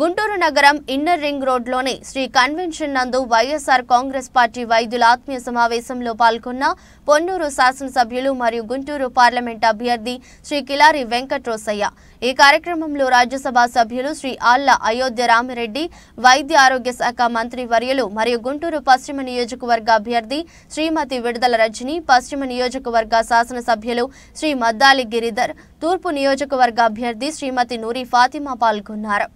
గుంటూరు నగరం inner ring రోడ్లోని Shri convention నందు వైఎస్ఆర్ కాంగ్రెస్ పార్టీ వైద్యుల ఆత్మీయ సమావేశంలో పాల్గొన్న పొన్నూరు శాసనసభ్యులు మరియు గుంటూరు పార్లమెంట్ అభ్యర్థి శ్రీ కిలారి వెంకట్రోసయ్య ఈ కార్యక్రమంలో రాజ్యసభ సభ్యులు శ్రీ ఆళ్ల అయోధ్య రామిరెడ్డి వైద్య ఆరోగ్య శాఖ మంత్రి వర్యులు మరియు గుంటూరు పశ్చిమ నియోజకవర్గ అభ్యర్థి శ్రీమతి విడుదల రజని పశ్చిమ నియోజకవర్గ శాసనసభ్యులు శ్రీ మద్దాలి గిరిధర్ తూర్పు నియోజకవర్గ అభ్యర్థి శ్రీమతి నూరి ఫాతిమా పాల్గొన్నారు